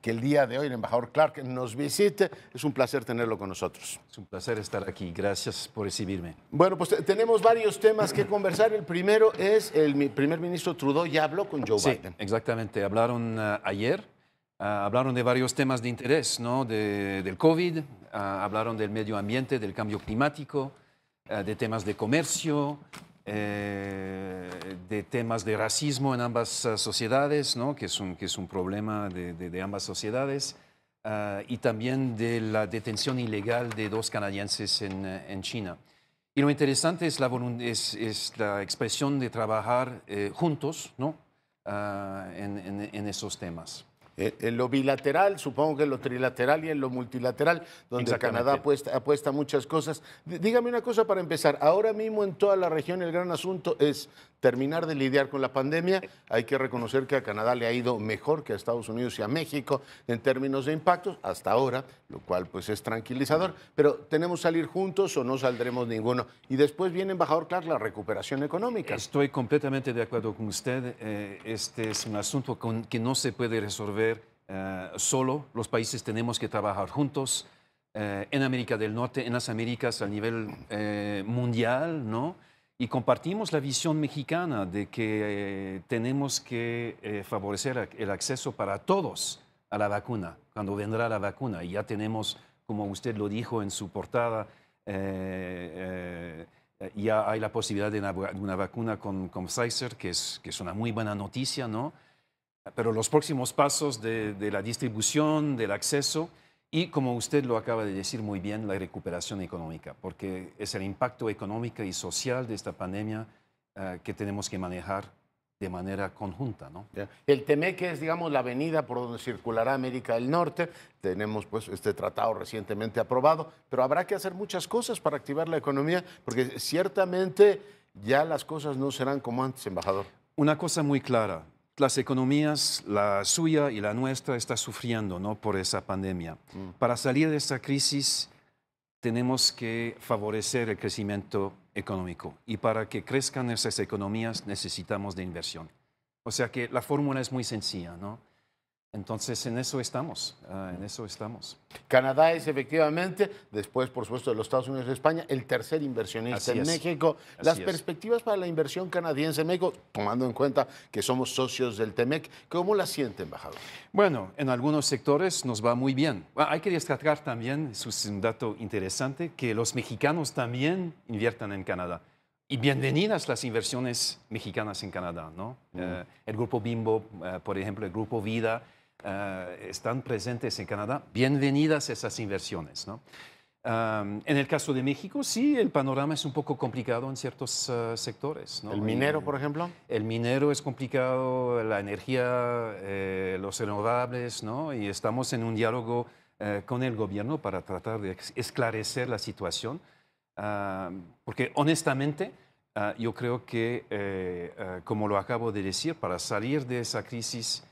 que el día de hoy el embajador Clark nos visite. Es un placer tenerlo con nosotros. Es un placer estar aquí. Gracias por recibirme. Bueno, pues eh, tenemos varios temas que conversar. El primero es el primer ministro Trudeau ya habló con Joe sí, Exactamente. Hablaron ah, ayer. Ah, hablaron de varios temas de interés, ¿no? De, del COVID, ah, hablaron del medio ambiente, del cambio climático, de temas de comercio, eh, de temas de racismo en ambas eh, sociedades, ¿no? que, es un, problema de, ambas sociedades, ah, y también de la detención ilegal de dos canadienses en, eh, China. Y lo interesante es la, es, expresión de trabajar juntos ¿no? Ah, en esos temas. Eh, en lo bilateral, supongo que en lo trilateral y en lo multilateral, donde Canadá apuesta, apuesta muchas cosas. Dígame una cosa para empezar. Ahora mismo en toda la región el gran asunto es terminar de lidiar con la pandemia. Hay que reconocer que a Canadá le ha ido mejor que a Estados Unidos y a México en términos de impactos hasta ahora, lo cual pues es tranquilizador, pero tenemos que salir juntos o no saldremos ninguno. Y después viene, embajador Clark, la recuperación económica. Estoy completamente de acuerdo con usted. Eh, este es un asunto que no se puede resolver eh, solo. Los países tenemos que trabajar juntos. Eh, en América del Norte, en las Américas, a nivel mundial, ¿no? Y compartimos la visión mexicana de que eh, tenemos que eh, favorecer el acceso para todos a la vacuna, cuando vendrá la vacuna. Y ya tenemos, como usted lo dijo en su portada, eh, ya hay la posibilidad de una, vacuna con, Pfizer, que es, una muy buena noticia, ¿no? Pero los próximos pasos de la distribución, del acceso, y como usted lo acaba de decir muy bien, la recuperación económica, porque es el impacto económico y social de esta pandemia eh, que tenemos que manejar de manera conjunta, ¿no? El e es, digamos, la avenida por donde circulará América del Norte. Tenemos, pues, este tratado recientemente aprobado, pero habrá que hacer muchas cosas para activar la economía, porque ciertamente ya las cosas no serán como antes, embajador. Una cosa muy clara, las economías, la suya y la nuestra, están sufriendo ¿no? por esa pandemia. Mm. Para salir de esta crisis tenemos que favorecer el crecimiento económico y para que crezcan esas economías necesitamos de inversión. O sea que la fórmula es muy sencilla, ¿no? Entonces, en eso estamos, ah, en eso estamos. Canadá es efectivamente, después por supuesto de los Estados Unidos y España, el tercer inversionista en México. Las perspectivas para la inversión canadiense en México, tomando en cuenta que somos socios del TEMEC, ¿cómo la siente, embajador? Bueno, en algunos sectores nos va muy bien. Ah, hay que destacar también, es un dato interesante, que los mexicanos también inviertan en Canadá. Y bienvenidas las inversiones mexicanas en Canadá, ¿no? Mm. Eh, el grupo Bimbo, eh, por ejemplo, el grupo Vida, eh, están presentes en Canadá, bienvenidas esas inversiones. ¿no? en el caso de México, sí, el panorama es un poco complicado en ciertos eh, sectores. ¿El minero, por ejemplo? El minero es complicado, la energía, eh, los renovables, ¿no? Y estamos en un diálogo con el gobierno para tratar de esclarecer la situación, porque honestamente ah, yo creo que, ah, como lo acabo de decir, para salir de esa crisis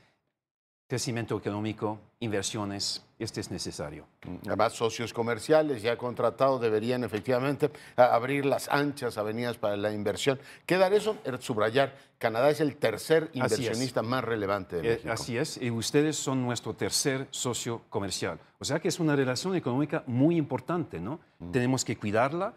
Crecimiento económico, inversiones, este es necesario. Mm, además, socios comerciales ya contratados deberían efectivamente abrir las anchas avenidas para la inversión. dar eso, er, subrayar, Canadá es el tercer inversionista más relevante de eh, México. así es, y ustedes son nuestro tercer socio comercial. O sea que es una relación económica muy importante, ¿no? Mm. Tenemos que cuidarla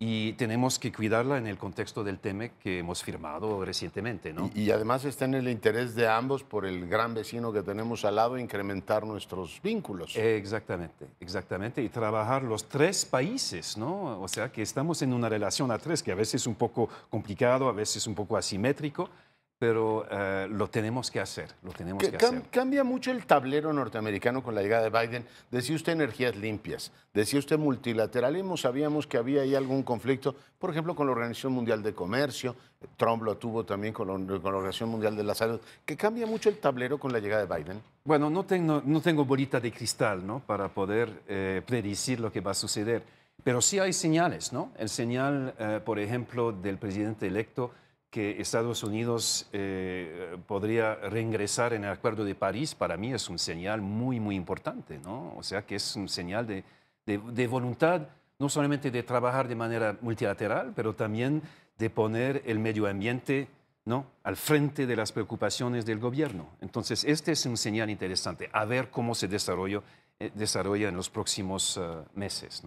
y tenemos que cuidarla en el contexto del teme que hemos firmado recientemente. ¿no? Y, además está en el interés de ambos por el gran vecino que tenemos al lado, incrementar nuestros vínculos. Exactamente, exactamente, y trabajar los tres países, ¿no? O sea que estamos en una relación a tres que a veces es un poco complicado, a veces un poco asimétrico, pero eh, lo tenemos que hacer, lo tenemos que, hacer. Cambia mucho el tablero norteamericano con la llegada de Biden. Decía usted energías limpias, decía usted multilateralismo, sabíamos que había ahí algún conflicto, por ejemplo, con la Organización Mundial de Comercio, Trump lo tuvo también con la, Organización Mundial de la Salud, que cambia mucho el tablero con la llegada de Biden. Bueno, no tengo, no bolita de cristal ¿no? para poder eh, predecir lo que va a suceder, pero sí hay señales, ¿no? El señal, eh, por ejemplo, del presidente electo, que Estados Unidos eh, podría reingresar en el Acuerdo de París, para mí es un señal muy, muy importante, ¿no? O sea, que es un señal de, de, voluntad, no solamente de trabajar de manera multilateral, pero también de poner el medio ambiente ¿no? al frente de las preocupaciones del gobierno. Entonces, este es un señal interesante, a ver cómo se desarrolla eh, desarrolla en los próximos eh, meses.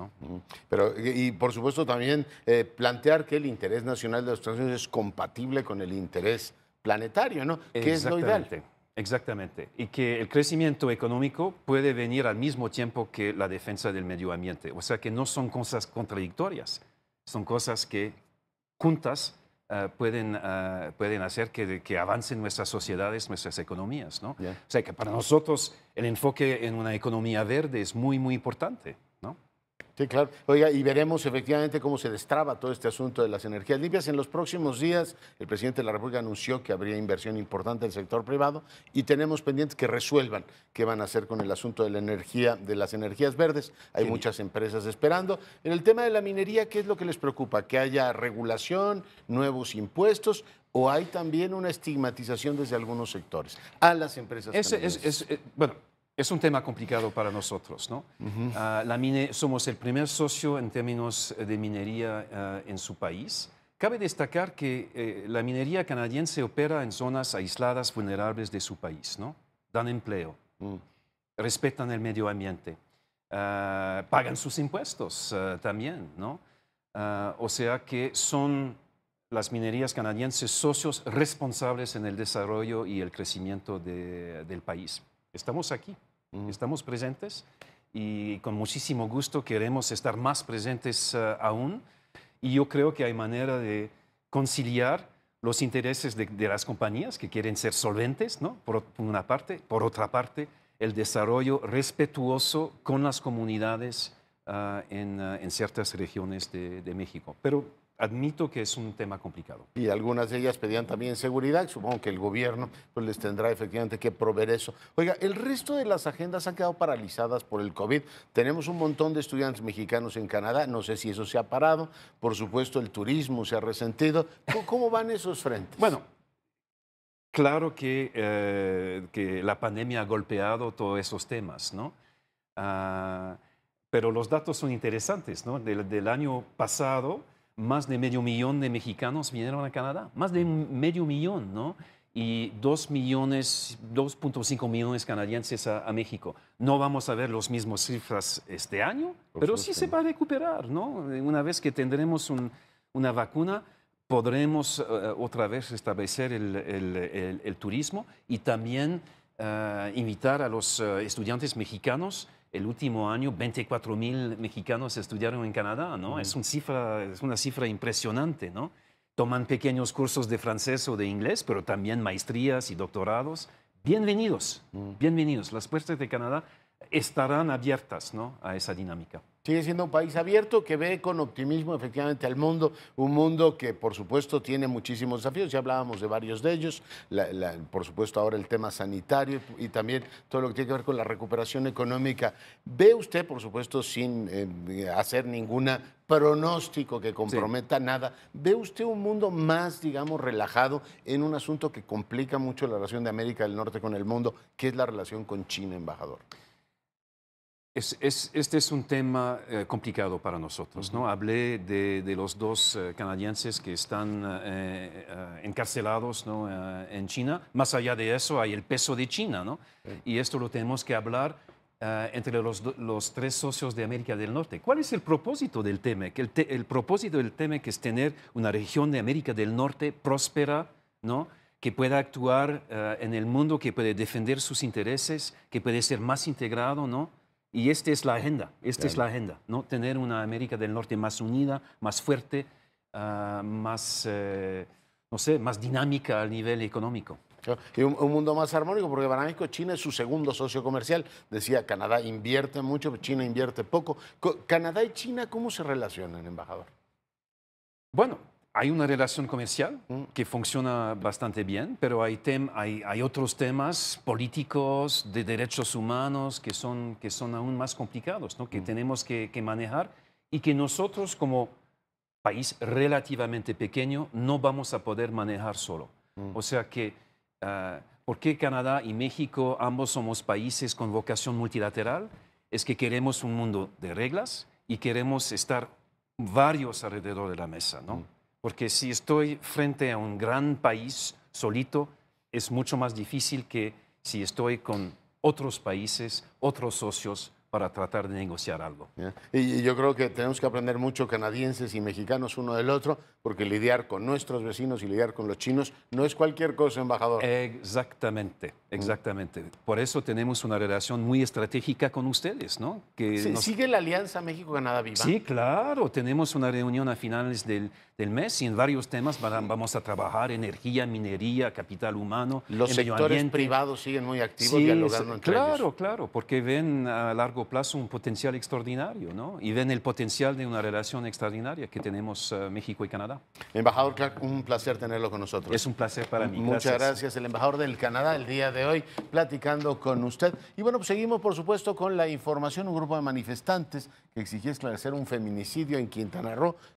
Pero, y, por supuesto también eh, plantear que el interés nacional de los Estados Unidos es compatible con el interés planetario, ¿no? Que es lo ideal. Exactamente. Y que el crecimiento económico puede venir al mismo tiempo que la defensa del medio ambiente. O sea que no son cosas contradictorias, son cosas que juntas Ah, ah, pueden, hacer que, avancen nuestras sociedades, nuestras economías. ¿no? O sea que para nosotros el enfoque en una economía verde es muy, muy importante. Sí, claro. Oiga, y veremos efectivamente cómo se destraba todo este asunto de las energías limpias. En los próximos días, el presidente de la República anunció que habría inversión importante del sector privado y tenemos pendientes que resuelvan qué van a hacer con el asunto de la energía, de las energías verdes. Hay muchas empresas esperando. En el tema de la minería, ¿qué es lo que les preocupa? ¿Que haya regulación, nuevos impuestos o hay también una estigmatización desde algunos sectores a las empresas? es, eh, bueno, es un tema complicado para nosotros, ¿no? Ah, la somos el primer socio en términos eh, de minería ah, en su país. Cabe destacar que eh, la minería canadiense opera en zonas aisladas vulnerables de su país, ¿no? Dan empleo, mm. respetan el medio ambiente, ah, pagan sus impuestos también, ¿no? o sea que son las minerías canadienses socios responsables en el desarrollo y el crecimiento del país. Estamos aquí, estamos presentes y con muchísimo gusto queremos estar más presentes eh, aún. Y yo creo que hay manera de conciliar los intereses de, las compañías que quieren ser solventes, ¿no? Por, una parte, por otra parte, el desarrollo respetuoso con las comunidades eh, eh, en, ciertas regiones de, México. Pero admito que es un tema complicado. Y algunas de ellas pedían también seguridad, supongo que el gobierno pues, les tendrá efectivamente que proveer eso. Oiga, el resto de las agendas han quedado paralizadas por el COVID. Tenemos un montón de estudiantes mexicanos en Canadá, no sé si eso se ha parado, por supuesto el turismo se ha resentido. ¿Cómo van esos frentes? Bueno, claro eh, que, la pandemia ha golpeado todos esos temas, ¿no? Ah, pero los datos son interesantes, ¿no? del año pasado, más de medio millón de mexicanos vinieron a Canadá, más de medio millón, ¿no? Y 2 millones, 2.5 millones canadienses a, México. No vamos a ver las mismas cifras este año, pero sí se va a recuperar, ¿no? Una vez que tendremos una vacuna, podremos eh, otra vez establecer el, turismo y también eh, invitar a los eh, estudiantes mexicanos el último año 24 mil mexicanos estudiaron en Canadá, ¿no? es, una cifra impresionante, ¿no? Toman pequeños cursos de francés o de inglés, pero también maestrías y doctorados. Bienvenidos, bienvenidos. Las puertas de Canadá estarán abiertas a esa dinámica. Sigue siendo un país abierto que ve con optimismo efectivamente al mundo, un mundo que por supuesto tiene muchísimos desafíos, ya hablábamos de varios de ellos, por supuesto ahora el tema sanitario y también todo lo que tiene que ver con la recuperación económica. ¿Ve usted, por supuesto, sin eh, hacer ningún pronóstico que comprometa nada. ¿Ve usted un mundo más, digamos, relajado en un asunto que complica mucho la relación de América del Norte con el mundo, que es la relación con China, embajador? este es un tema eh, complicado para nosotros. ¿no? Hablé de, los dos eh, canadienses que están eh, encarcelados ¿no? en China. Más allá de eso, hay el peso de China. ¿no? Y esto lo tenemos que hablar entre los, tres socios de América del Norte. ¿Cuál es el propósito del tema? El, el propósito del tema es tener una región de América del Norte próspera, ¿no? que pueda actuar en el mundo, que puede defender sus intereses, que puede ser más integrado, ¿no? Y esta es la agenda, esta es la agenda, ¿no? Tener una América del Norte más unida, más fuerte, ah, más, eh, no sé, más dinámica a nivel económico. Y un, mundo más armónico, porque para México China es su segundo socio comercial. Decía, Canadá invierte mucho, China invierte poco. ¿Canadá y China cómo se relacionan, embajador? Bueno, hay una relación comercial mm. que funciona bastante bien, pero hay, hay, otros temas políticos, de derechos humanos, que son, que son aún más complicados, que mm. tenemos que, manejar y que nosotros como país relativamente pequeño no vamos a poder manejar solo. Mm. O sea que, ah, ¿por qué Canadá y México ambos somos países con vocación multilateral? Es que queremos un mundo de reglas y queremos estar varios alrededor de la mesa. ¿no? porque si estoy frente a un gran país solito, es mucho más difícil que si estoy con otros países, otros socios, para tratar de negociar algo. Y yo creo que tenemos que aprender mucho canadienses y mexicanos uno del otro, porque lidiar con nuestros vecinos y lidiar con los chinos no es cualquier cosa, embajador. Exactamente, exactamente. Por eso tenemos una relación muy estratégica con ustedes, ¿no? Que ¿Sigue la alianza México-Canadá viva? Sí, claro. Tenemos una reunión a finales del, mes y en varios temas vamos a trabajar energía, minería, capital humano. Los sectores privados siguen muy activos dialogando entre claro, Claro, claro, porque ven a largo plazo un potencial extraordinario, ¿no? Y ven el potencial de una relación extraordinaria que tenemos eh, México y Canadá. Embajador Clark, un placer tenerlo con nosotros. Es un placer para mí. Muchas gracias. El embajador del Canadá el día de hoy platicando con usted. Y bueno, pues seguimos por supuesto con la información. Un grupo de manifestantes que exigía esclarecer un feminicidio en Quintana Roo